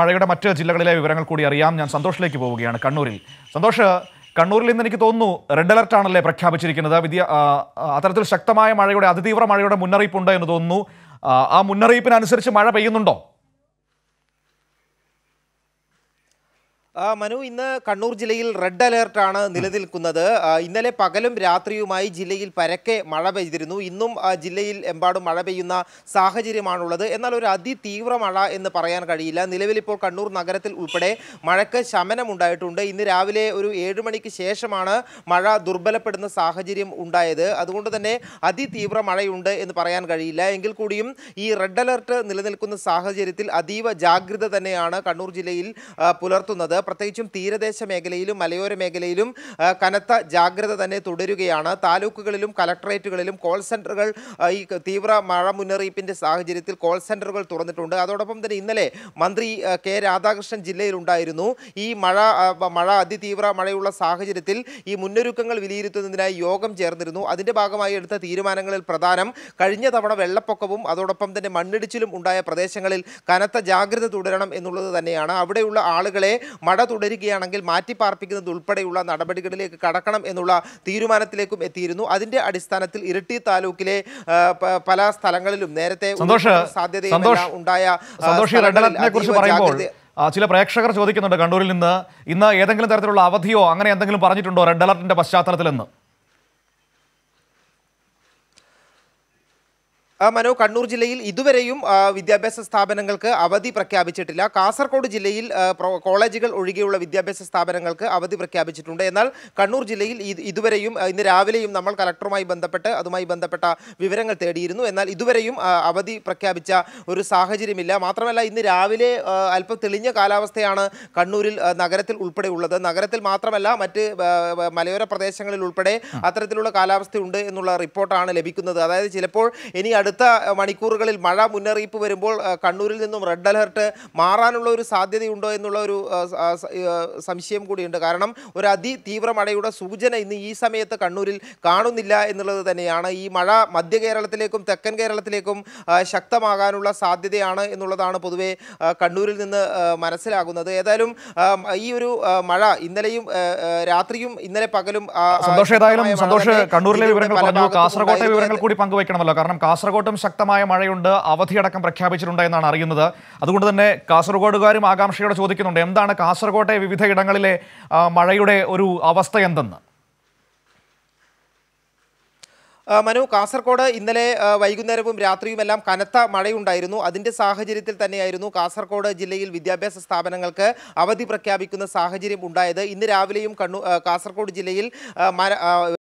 മഴയുടെ മറ്റ് ജില്ലകളിലെ വിവരങ്ങൾ കൂടി അറിയാം ഞാൻ സന്തോഷിലേക്ക് പോവുകയാണ് കണ്ണൂരിൽ സന്തോഷ് കണ്ണൂരിൽ ഇന്ന് എനിക്ക് തോന്നുന്നു റെഡ് അലർട്ട് ആണല്ലേ പ്രഖ്യാപിച്ചിരിക്കുന്നത് വിദ്യ അത്തരത്തിൽ ശക്തമായ മഴയുടെ അതിതീവ്ര മഴയുടെ മുന്നറിയിപ്പുണ്ട് എന്ന് തോന്നുന്നു ആ മുന്നറിയിപ്പിനനുസരിച്ച് മഴ പെയ്യുന്നുണ്ടോ മനു ഇന്ന് കണ്ണൂർ ജില്ലയിൽ റെഡ് അലേർട്ടാണ് നിലനിൽക്കുന്നത് ഇന്നലെ പകലും രാത്രിയുമായി ജില്ലയിൽ പരക്കെ മഴ പെയ്തിരുന്നു ഇന്നും ജില്ലയിൽ എമ്പാടും മഴ പെയ്യുന്ന സാഹചര്യമാണുള്ളത് എന്നാൽ ഒരു അതിതീവ്ര മഴ എന്ന് പറയാൻ കഴിയില്ല നിലവിൽ ഇപ്പോൾ കണ്ണൂർ നഗരത്തിൽ ഉൾപ്പെടെ മഴയ്ക്ക് ശമനമുണ്ടായിട്ടുണ്ട് ഇന്ന് രാവിലെ ഒരു ഏഴ് മണിക്ക് ശേഷമാണ് മഴ ദുർബലപ്പെടുന്ന സാഹചര്യം ഉണ്ടായത് അതുകൊണ്ട് തന്നെ അതിതീവ്ര മഴയുണ്ട് എന്ന് പറയാൻ കഴിയില്ല എങ്കിൽ കൂടിയും ഈ റെഡ് അലേർട്ട് നിലനിൽക്കുന്ന സാഹചര്യത്തിൽ അതീവ ജാഗ്രത തന്നെയാണ് കണ്ണൂർ ജില്ലയിൽ പുലർത്തുന്നത് പ്രത്യേകിച്ചും തീരദേശ മേഖലയിലും മലയോര മേഖലയിലും കനത്ത ജാഗ്രത തന്നെ തുടരുകയാണ് താലൂക്കുകളിലും കലക്ടറേറ്റുകളിലും കോൾ സെൻ്ററുകൾ ഈ തീവ്ര മഴ മുന്നറിയിപ്പിൻ്റെ സാഹചര്യത്തിൽ കോൾ സെൻ്ററുകൾ തുറന്നിട്ടുണ്ട് അതോടൊപ്പം തന്നെ ഇന്നലെ മന്ത്രി കെ രാധാകൃഷ്ണൻ ജില്ലയിലുണ്ടായിരുന്നു ഈ മഴ മഴ അതിതീവ്ര മഴയുള്ള സാഹചര്യത്തിൽ ഈ മുന്നൊരുക്കങ്ങൾ വിലയിരുത്തുന്നതിനായി യോഗം ചേർന്നിരുന്നു അതിൻ്റെ ഭാഗമായി എടുത്ത തീരുമാനങ്ങളിൽ പ്രധാനം കഴിഞ്ഞ തവണ വെള്ളപ്പൊക്കവും അതോടൊപ്പം തന്നെ മണ്ണിടിച്ചിലും ഉണ്ടായ പ്രദേശങ്ങളിൽ കനത്ത ജാഗ്രത തുടരണം എന്നുള്ളത് തന്നെയാണ് അവിടെയുള്ള ആളുകളെ മഴ തുടരുകയാണെങ്കിൽ മാറ്റിപ്പാർപ്പിക്കുന്നത് ഉൾപ്പെടെയുള്ള നടപടികളിലേക്ക് കടക്കണം എന്നുള്ള തീരുമാനത്തിലേക്കും എത്തിയിരുന്നു അതിന്റെ അടിസ്ഥാനത്തിൽ ഇരട്ടി താലൂക്കിലെ പല സ്ഥലങ്ങളിലും നേരത്തെ സാധ്യതയെല്ലാം ചില പ്രേക്ഷകർ ചോദിക്കുന്നുണ്ട് കണ്ണൂരിൽ നിന്ന് ഇന്ന് ഏതെങ്കിലും തരത്തിലുള്ള അവധിയോ അങ്ങനെ എന്തെങ്കിലും പറഞ്ഞിട്ടുണ്ടോ റെഡ് അലർട്ടിന്റെ പശ്ചാത്തലത്തിലെന്ന് മനോ കണ്ണൂർ ജില്ലയിൽ ഇതുവരെയും വിദ്യാഭ്യാസ സ്ഥാപനങ്ങൾക്ക് അവധി പ്രഖ്യാപിച്ചിട്ടില്ല കാസർഗോഡ് ജില്ലയിൽ കോളേജുകൾ ഒഴികെയുള്ള വിദ്യാഭ്യാസ സ്ഥാപനങ്ങൾക്ക് അവധി പ്രഖ്യാപിച്ചിട്ടുണ്ട് എന്നാൽ കണ്ണൂർ ജില്ലയിൽ ഇതുവരെയും ഇന്ന് രാവിലെയും നമ്മൾ കലക്ടറുമായി ബന്ധപ്പെട്ട് അതുമായി ബന്ധപ്പെട്ട വിവരങ്ങൾ തേടിയിരുന്നു എന്നാൽ ഇതുവരെയും അവധി പ്രഖ്യാപിച്ച ഒരു സാഹചര്യമില്ല മാത്രമല്ല ഇന്ന് രാവിലെ അല്പം തെളിഞ്ഞ കാലാവസ്ഥയാണ് കണ്ണൂരിൽ നഗരത്തിൽ ഉൾപ്പെടെ ഉള്ളത് നഗരത്തിൽ മാത്രമല്ല മറ്റ് മലയോര പ്രദേശങ്ങളിൽ ഉൾപ്പെടെ അത്തരത്തിലുള്ള കാലാവസ്ഥയുണ്ട് എന്നുള്ള റിപ്പോർട്ടാണ് ലഭിക്കുന്നത് അതായത് ചിലപ്പോൾ ഇനി അടുത്ത മണിക്കൂറുകളിൽ മഴ മുന്നറിയിപ്പ് വരുമ്പോൾ കണ്ണൂരിൽ നിന്നും റെഡ് അലർട്ട് മാറാനുള്ള ഒരു സാധ്യതയുണ്ടോ എന്നുള്ള ഒരു സംശയം കൂടിയുണ്ട് കാരണം ഒരു അതിതീവ്ര മഴയുടെ സൂചന ഇന്ന് ഈ സമയത്ത് കണ്ണൂരിൽ കാണുന്നില്ല എന്നുള്ളത് തന്നെയാണ് ഈ മഴ മധ്യ കേരളത്തിലേക്കും തെക്കൻ കേരളത്തിലേക്കും ശക്തമാകാനുള്ള സാധ്യതയാണ് എന്നുള്ളതാണ് പൊതുവെ കണ്ണൂരിൽ നിന്ന് മനസ്സിലാകുന്നത് ഏതായാലും ഈ ഒരു മഴ ഇന്നലെയും രാത്രിയും ഇന്നലെ പകലും സന്തോഷ് ഏതായാലും സന്തോഷ് കണ്ണൂരിലെ വിവരങ്ങൾ പറഞ്ഞു കാസർകോട്ടെ വിവരങ്ങൾ കൂടി പങ്കുവയ്ക്കണമല്ലോ കാരണം കാസർഗോഡ് കാസർഗോട്ടും ശക്തമായ മഴയുണ്ട് അവധിയടക്കം പ്രഖ്യാപിച്ചിട്ടുണ്ട് എന്നാണ് അറിയുന്നത് അതുകൊണ്ട് തന്നെ കാസർഗോഡുകാരും ആകാംക്ഷയോടെ ചോദിക്കുന്നുണ്ട് എന്താണ് കാസർഗോട്ടെ വിവിധ ഇടങ്ങളിലെ മഴയുടെ ഒരു അവസ്ഥ എന്തെന്ന് മനു കാസർഗോഡ് ഇന്നലെ വൈകുന്നേരവും രാത്രിയുമെല്ലാം കനത്ത മഴയുണ്ടായിരുന്നു അതിൻ്റെ സാഹചര്യത്തിൽ തന്നെയായിരുന്നു കാസർഗോഡ് ജില്ലയിൽ വിദ്യാഭ്യാസ സ്ഥാപനങ്ങൾക്ക് അവധി പ്രഖ്യാപിക്കുന്ന സാഹചര്യം ഉണ്ടായത് ഇന്ന് രാവിലെയും കണ്ണൂർ കാസർഗോഡ് ജില്ലയിൽ